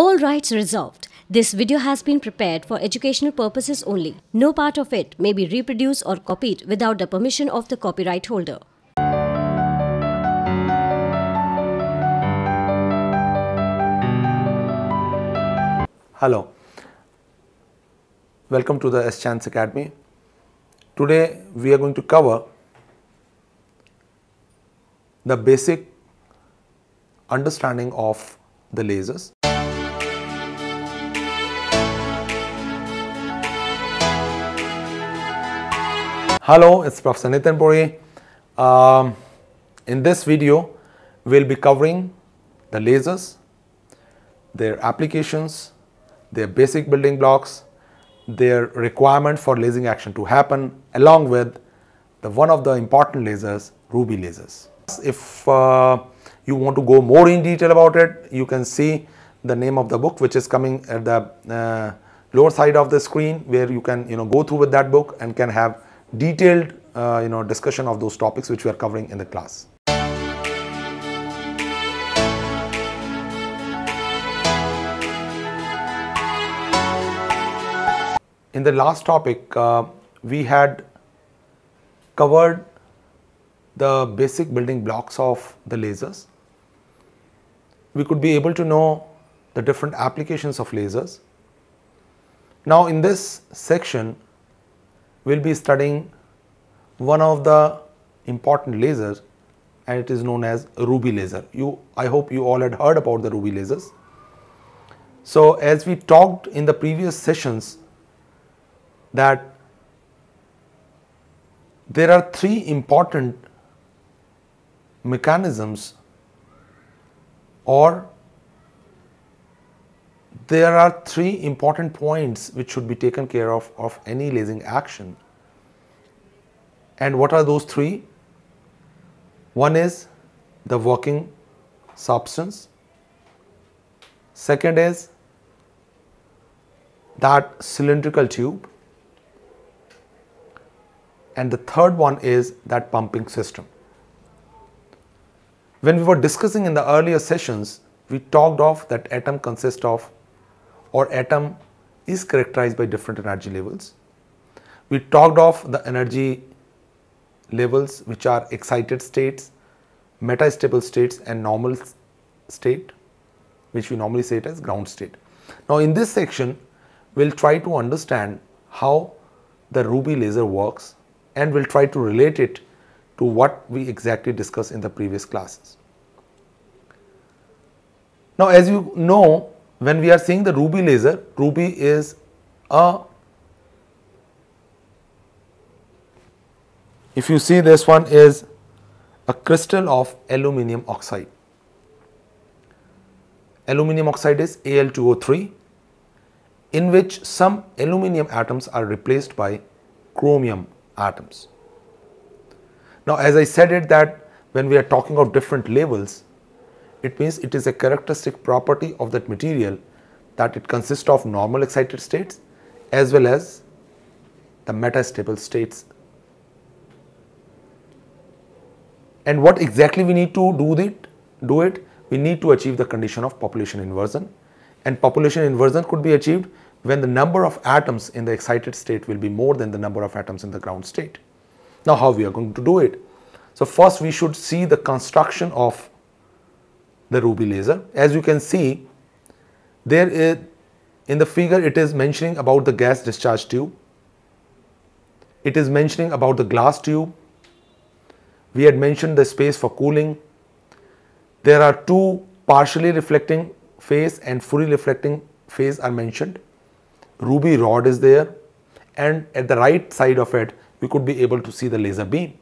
All rights reserved. This video has been prepared for educational purposes only. No part of it may be reproduced or copied without the permission of the copyright holder. Hello. Welcome to the S Chance Academy. Today we are going to cover the basic understanding of the lasers Hello, it's Professor Nitin Puri. Um, in this video, we'll be covering the lasers, their applications, their basic building blocks, their requirement for lasing action to happen, along with the one of the important lasers, ruby lasers. If uh, you want to go more in detail about it, you can see the name of the book which is coming at the uh, lower side of the screen where you can you know go through with that book and can have detailed uh, you know, discussion of those topics which we are covering in the class. In the last topic, uh, we had covered the basic building blocks of the lasers. We could be able to know the different applications of lasers. Now in this section, we will be studying one of the important lasers and it is known as ruby laser. You, I hope you all had heard about the ruby lasers. So as we talked in the previous sessions that there are three important mechanisms or there are three important points which should be taken care of of any lasing action. And what are those three? One is the working substance. Second is that cylindrical tube. And the third one is that pumping system. When we were discussing in the earlier sessions, we talked of that atom consists of or atom is characterized by different energy levels. We talked of the energy levels which are excited states, metastable states and normal state which we normally say it as ground state. Now in this section we will try to understand how the ruby laser works and we will try to relate it to what we exactly discussed in the previous classes. Now as you know when we are seeing the ruby laser, ruby is a if you see this one is a crystal of aluminium oxide. Aluminium oxide is Al2O3 in which some aluminium atoms are replaced by chromium atoms. Now as I said it that when we are talking of different levels. It means it is a characteristic property of that material that it consists of normal excited states as well as the metastable states. And what exactly we need to do it? Do it? We need to achieve the condition of population inversion. And population inversion could be achieved when the number of atoms in the excited state will be more than the number of atoms in the ground state. Now how we are going to do it? So first we should see the construction of the ruby laser. As you can see, there is, in the figure it is mentioning about the gas discharge tube. It is mentioning about the glass tube. We had mentioned the space for cooling. There are two partially reflecting phase and fully reflecting phase are mentioned. Ruby rod is there and at the right side of it we could be able to see the laser beam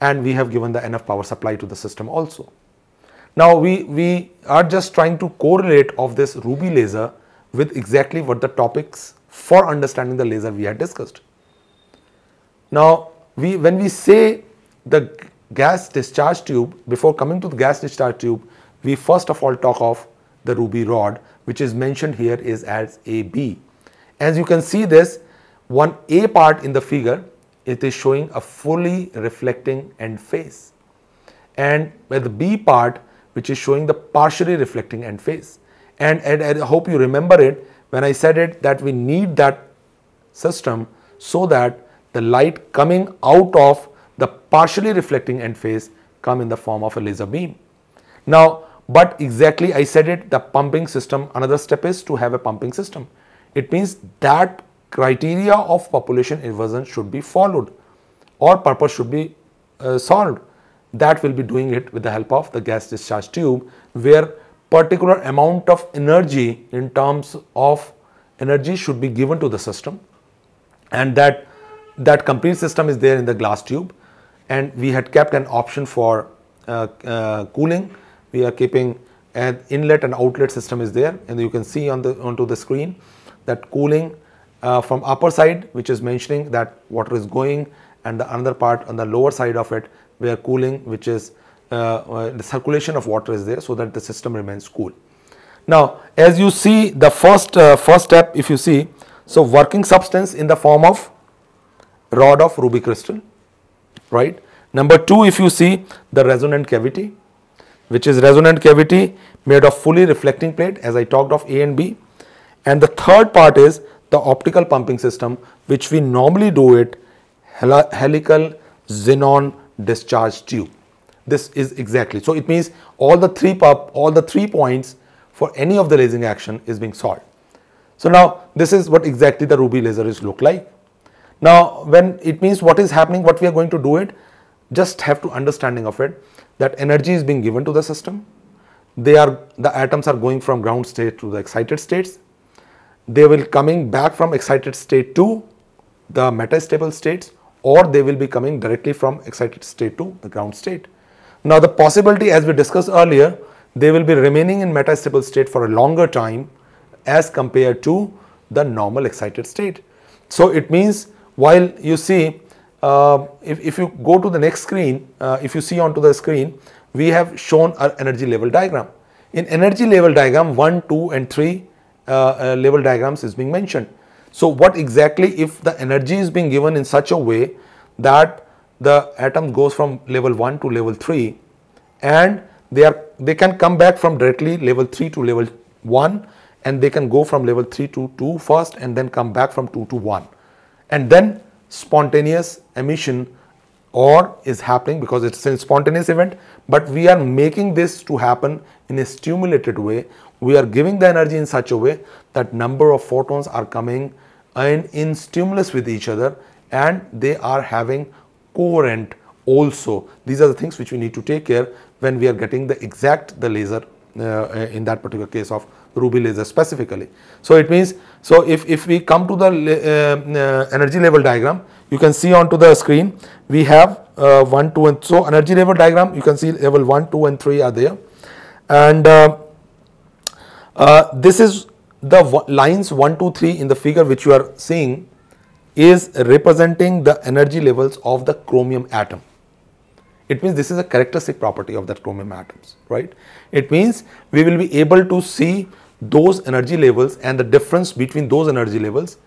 and we have given the enough power supply to the system also. Now we, we are just trying to correlate of this ruby laser with exactly what the topics for understanding the laser we had discussed. Now we when we say the gas discharge tube before coming to the gas discharge tube we first of all talk of the ruby rod which is mentioned here is as AB. As you can see this one A part in the figure it is showing a fully reflecting end face and with the B part which is showing the partially reflecting end phase. And, and, and I hope you remember it when I said it that we need that system so that the light coming out of the partially reflecting end phase come in the form of a laser beam. Now, but exactly I said it the pumping system another step is to have a pumping system. It means that criteria of population inversion should be followed or purpose should be uh, solved that will be doing it with the help of the gas discharge tube where particular amount of energy in terms of energy should be given to the system and that that complete system is there in the glass tube and we had kept an option for uh, uh, cooling we are keeping an inlet and outlet system is there and you can see on the onto the screen that cooling uh, from upper side which is mentioning that water is going and the another part on the lower side of it where cooling which is uh, uh, the circulation of water is there so that the system remains cool. Now as you see the first uh, first step if you see so working substance in the form of rod of ruby crystal right. Number 2 if you see the resonant cavity which is resonant cavity made of fully reflecting plate as I talked of A and B and the third part is the optical pumping system which we normally do it helical xenon discharge tube. This is exactly. So it means all the three pop, all the three points for any of the lasing action is being solved. So now this is what exactly the ruby laser is look like. Now when it means what is happening, what we are going to do it, just have to understanding of it that energy is being given to the system. They are the atoms are going from ground state to the excited states. They will coming back from excited state to the metastable states or they will be coming directly from excited state to the ground state. Now the possibility as we discussed earlier, they will be remaining in metastable state for a longer time as compared to the normal excited state. So it means while you see, uh, if, if you go to the next screen, uh, if you see onto the screen, we have shown our energy level diagram. In energy level diagram 1, 2 and 3 uh, uh level diagrams is being mentioned. So what exactly if the energy is being given in such a way that the atom goes from level 1 to level 3 and they are they can come back from directly level 3 to level 1 and they can go from level 3 to 2 first and then come back from 2 to 1 and then spontaneous emission or is happening because it's a spontaneous event but we are making this to happen in a stimulated way we are giving the energy in such a way that number of photons are coming in, in stimulus with each other and they are having coherent also. These are the things which we need to take care when we are getting the exact the laser uh, in that particular case of ruby laser specifically. So it means, so if, if we come to the uh, uh, energy level diagram, you can see onto the screen, we have uh, 1, 2 and so energy level diagram, you can see level 1, 2 and 3 are there. And uh, uh, this is the lines 1, 2, 3 in the figure which you are seeing is representing the energy levels of the chromium atom. It means this is a characteristic property of that chromium atoms, right? It means we will be able to see those energy levels and the difference between those energy levels.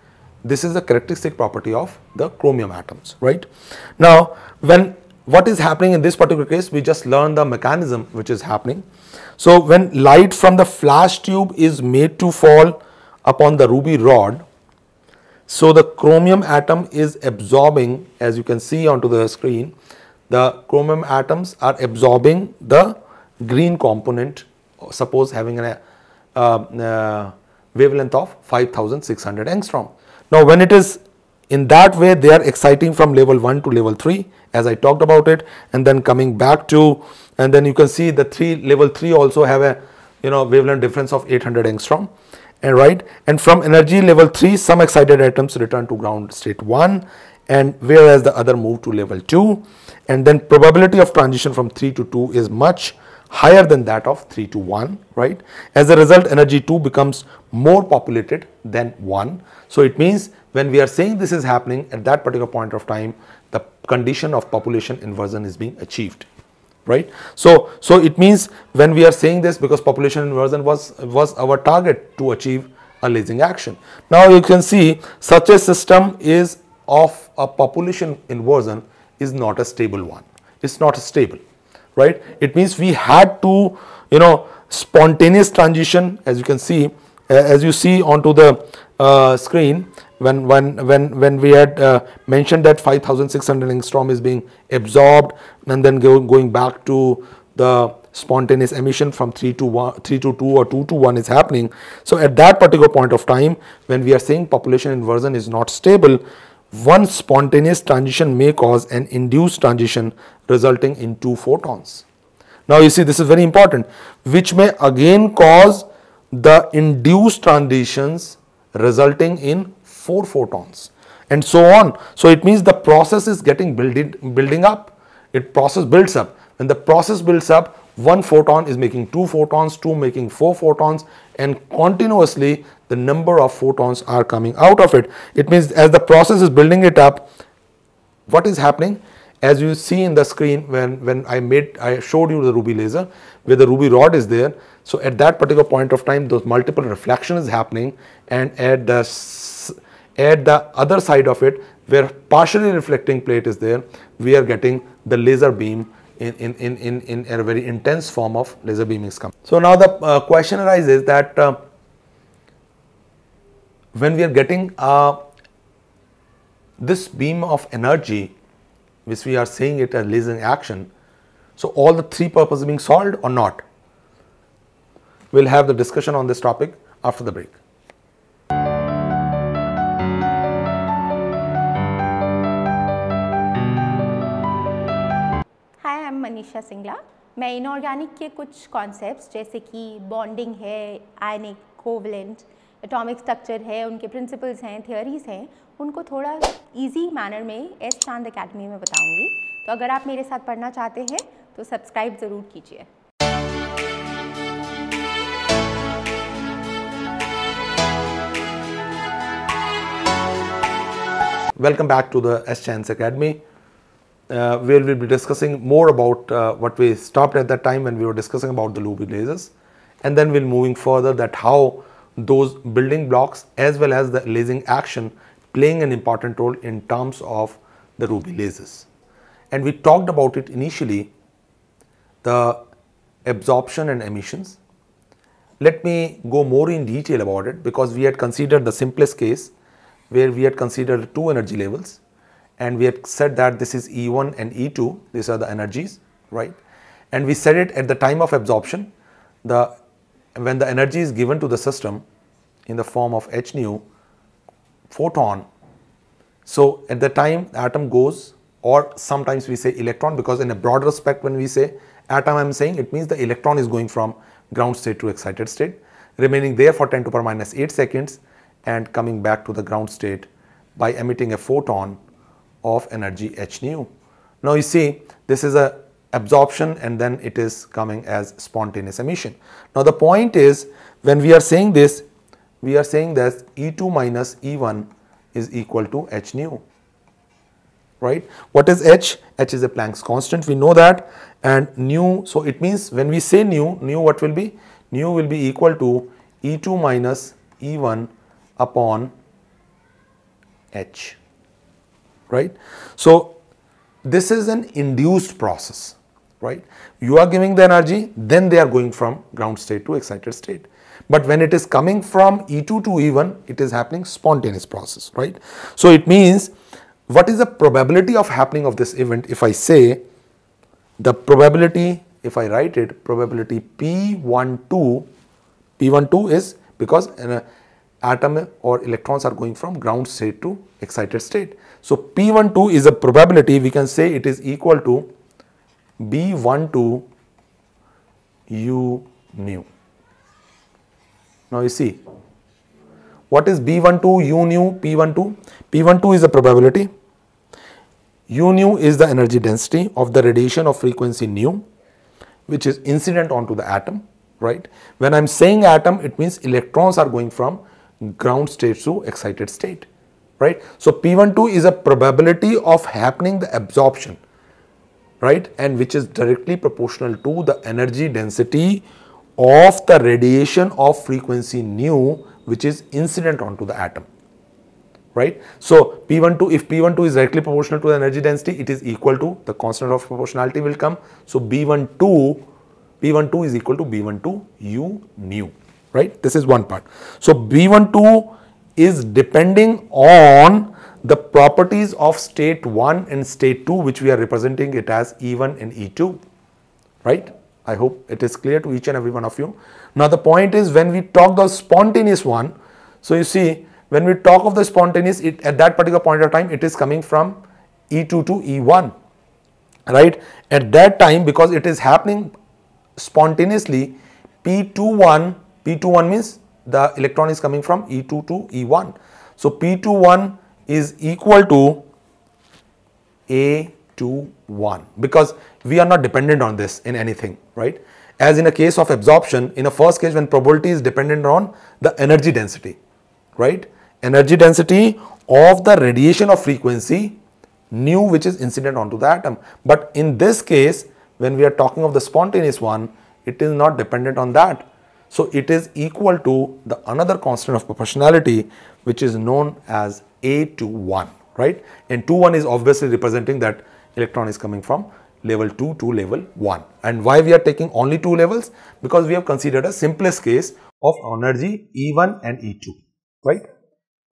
This is the characteristic property of the chromium atoms, right? Now, when what is happening in this particular case, we just learned the mechanism which is happening. So, when light from the flash tube is made to fall upon the ruby rod, so the chromium atom is absorbing as you can see onto the screen, the chromium atoms are absorbing the green component suppose having a uh, uh, wavelength of 5600 angstrom. Now, when it is in that way, they are exciting from level 1 to level 3 as I talked about it and then coming back to and then you can see the 3 level 3 also have a you know wavelength difference of 800 angstrom and right and from energy level 3 some excited atoms return to ground state 1 and whereas the other move to level 2 and then probability of transition from 3 to 2 is much higher than that of 3 to 1 right as a result energy 2 becomes more populated than 1 so it means when we are saying this is happening at that particular point of time, the condition of population inversion is being achieved right so so it means when we are saying this because population inversion was was our target to achieve a lasing action now you can see such a system is of a population inversion is not a stable one it's not stable right it means we had to you know spontaneous transition as you can see uh, as you see onto the uh, screen when when when when we had uh, mentioned that 5600 angstrom is being absorbed and then go, going back to the spontaneous emission from 3 to 1 3 to 2 or 2 to 1 is happening so at that particular point of time when we are saying population inversion is not stable one spontaneous transition may cause an induced transition resulting in two photons now you see this is very important which may again cause the induced transitions resulting in 4 photons and so on. So it means the process is getting building, building up, it process builds up. When the process builds up, one photon is making two photons, two making four photons and continuously the number of photons are coming out of it. It means as the process is building it up, what is happening? As you see in the screen when, when I made, I showed you the ruby laser where the ruby rod is there. So at that particular point of time, those multiple reflection is happening and at the at the other side of it where partially reflecting plate is there, we are getting the laser beam in, in, in, in, in a very intense form of laser beaming. So now the uh, question arises that uh, when we are getting uh, this beam of energy, which we are seeing it as laser action, so all the three purposes being solved or not? We'll have the discussion on this topic after the break. Hi I am Manisha Singla मैं inorganic के कुछ concept जैसे कि bonding है आयनिक covalent atomic structure है उनके principles हैं theories हैं उनको थोड़ा इजी मैनर में एस चांद अकेडमी में बताऊंगी तो अगर आप मेरे साथ पढ़ना चाहते हैं तो सब्सक्राइब ज़रूर कीजिए Welcome back to the S Chance Academy. uh, where we will be discussing more about uh, what we stopped at that time when we were discussing about the loopy lasers and then we'll moving further that how those building blocks as well as the lasing action playing an important role in terms of the ruby lasers and we talked about it initially the absorption and emissions let me go more in detail about it because we had considered the simplest case where we had considered two energy levels and we have said that this is E1 and E2, these are the energies, right? And we said it at the time of absorption, the when the energy is given to the system in the form of h nu photon. So, at the time the atom goes or sometimes we say electron because in a broad respect when we say atom I am saying it means the electron is going from ground state to excited state remaining there for 10 to the power minus 8 seconds and coming back to the ground state by emitting a photon of energy h nu. Now you see this is a absorption and then it is coming as spontaneous emission. Now the point is when we are saying this we are saying that E2 minus E1 is equal to h nu right. What is h? h is a Planck's constant we know that and nu so it means when we say nu, nu what will be? nu will be equal to E2 minus E1 upon h right? So this is an induced process, right? You are giving the energy, then they are going from ground state to excited state. But when it is coming from E2 to E1, it is happening spontaneous process, right? So it means what is the probability of happening of this event if I say the probability, if I write it, probability P12, P12 is because an uh, atom or electrons are going from ground state to excited state. So P12 is a probability we can say it is equal to B12 U nu. Now you see what is B12 U nu P12? P12 is a probability. U nu is the energy density of the radiation of frequency nu which is incident onto the atom right. When I am saying atom it means electrons are going from ground state to excited state right? So P12 is a probability of happening the absorption, right? And which is directly proportional to the energy density of the radiation of frequency nu, which is incident onto the atom, right? So P12, if P12 is directly proportional to the energy density, it is equal to the constant of proportionality will come. So B12, P12 is equal to B12 U nu, right? This is one part. So B12 is depending on the properties of state 1 and state 2 which we are representing it as E1 and E2 right I hope it is clear to each and every one of you now the point is when we talk the spontaneous one so you see when we talk of the spontaneous it at that particular point of time it is coming from E2 to E1 right at that time because it is happening spontaneously P21 P21 means the electron is coming from E2 to E1. So P21 is equal to A21 because we are not dependent on this in anything, right? As in a case of absorption, in a first case when probability is dependent on the energy density, right? Energy density of the radiation of frequency nu which is incident onto the atom. But in this case, when we are talking of the spontaneous one, it is not dependent on that so it is equal to the another constant of proportionality, which is known as A to 1, right? And 2, 1 is obviously representing that electron is coming from level 2 to level 1. And why we are taking only two levels? Because we have considered a simplest case of energy E1 and E2, right?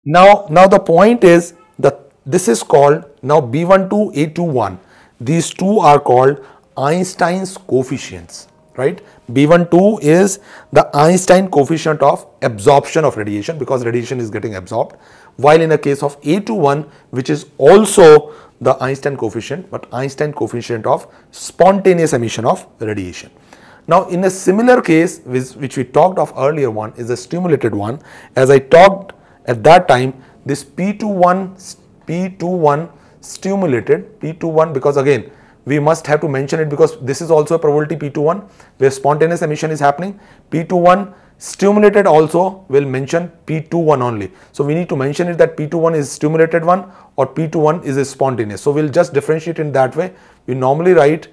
Now, now the point is that this is called now B12, A21. These two are called Einstein's coefficients, right? B12 is the Einstein coefficient of absorption of radiation because radiation is getting absorbed. While in a case of A21, which is also the Einstein coefficient, but Einstein coefficient of spontaneous emission of radiation. Now, in a similar case, which we talked of earlier one is a stimulated one. As I talked at that time, this P21, P21 stimulated, P21 because again, we must have to mention it because this is also a probability P21 where spontaneous emission is happening. P21 stimulated also will mention P21 only. So we need to mention it that P21 is stimulated one or P21 is spontaneous. So we'll just differentiate in that way. We normally write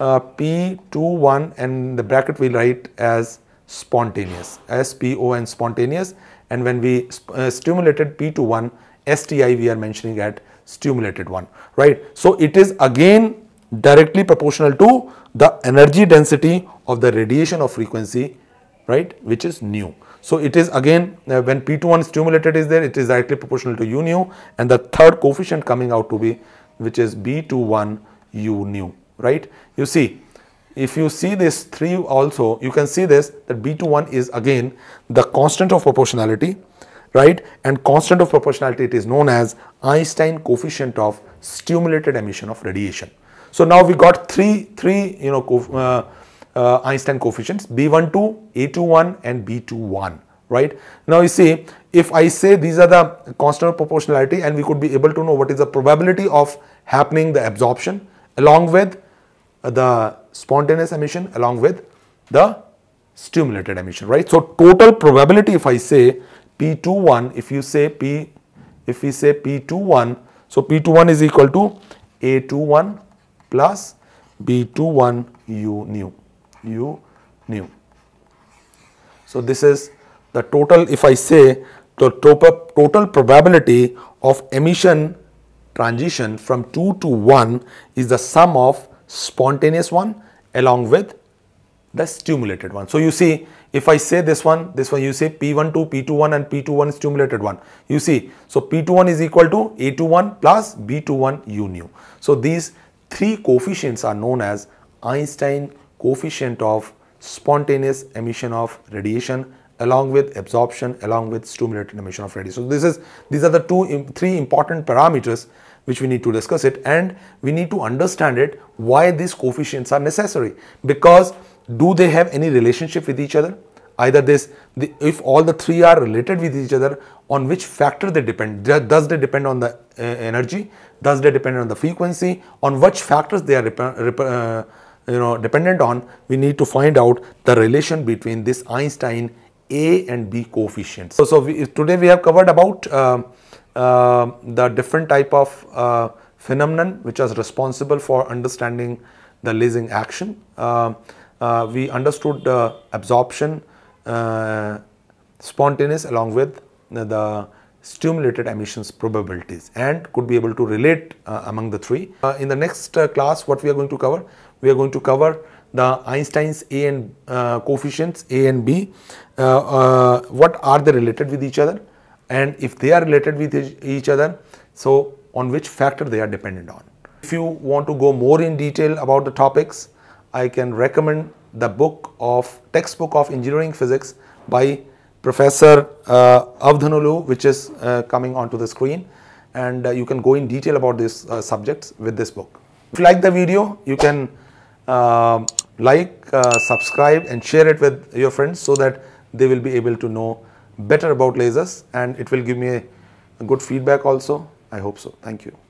uh, P21 and the bracket we write as spontaneous, SPO and spontaneous. And when we uh, stimulated P21, STI we are mentioning at stimulated one, right? So it is again directly proportional to the energy density of the radiation of frequency right which is nu. So, it is again uh, when P21 stimulated is there it is directly proportional to u nu and the third coefficient coming out to be which is B21 u nu right. You see if you see this 3 also you can see this that B21 is again the constant of proportionality right and constant of proportionality it is known as Einstein coefficient of stimulated emission of radiation. So now we got three, three you know, uh, uh, Einstein coefficients, B12, A21 and B21, right? Now you see, if I say these are the constant of proportionality and we could be able to know what is the probability of happening the absorption along with uh, the spontaneous emission along with the stimulated emission, right? So total probability if I say P21, if you say P, if we say P21, so P21 is equal to A21 plus B21 U nu, U nu. So, this is the total if I say the total probability of emission transition from 2 to 1 is the sum of spontaneous one along with the stimulated one. So, you see if I say this one, this one you say P12, P21 and P21 stimulated one. You see, so P21 is equal to A21 plus B21 U nu. So, these Three coefficients are known as Einstein coefficient of spontaneous emission of radiation along with absorption along with stimulated emission of radiation. So this is these are the two three important parameters which we need to discuss it and we need to understand it why these coefficients are necessary because do they have any relationship with each other either this the, if all the three are related with each other on which factor they depend does they depend on the uh, energy Thus, they depend on the frequency, on which factors they are uh, you know, dependent on, we need to find out the relation between this Einstein A and B coefficients. So, so we, today we have covered about uh, uh, the different type of uh, phenomenon which is responsible for understanding the lasing action. Uh, uh, we understood the absorption, spontaneous along with the stimulated emissions probabilities and could be able to relate uh, among the three. Uh, in the next uh, class what we are going to cover? We are going to cover the Einstein's A and uh, coefficients A and B, uh, uh, what are they related with each other and if they are related with each other, so on which factor they are dependent on. If you want to go more in detail about the topics, I can recommend the book of textbook of engineering physics by Professor uh, Avdhanulu, which is uh, coming onto the screen. And uh, you can go in detail about these uh, subjects with this book. If you like the video, you can um, like, uh, subscribe and share it with your friends so that they will be able to know better about lasers and it will give me a good feedback also. I hope so. Thank you.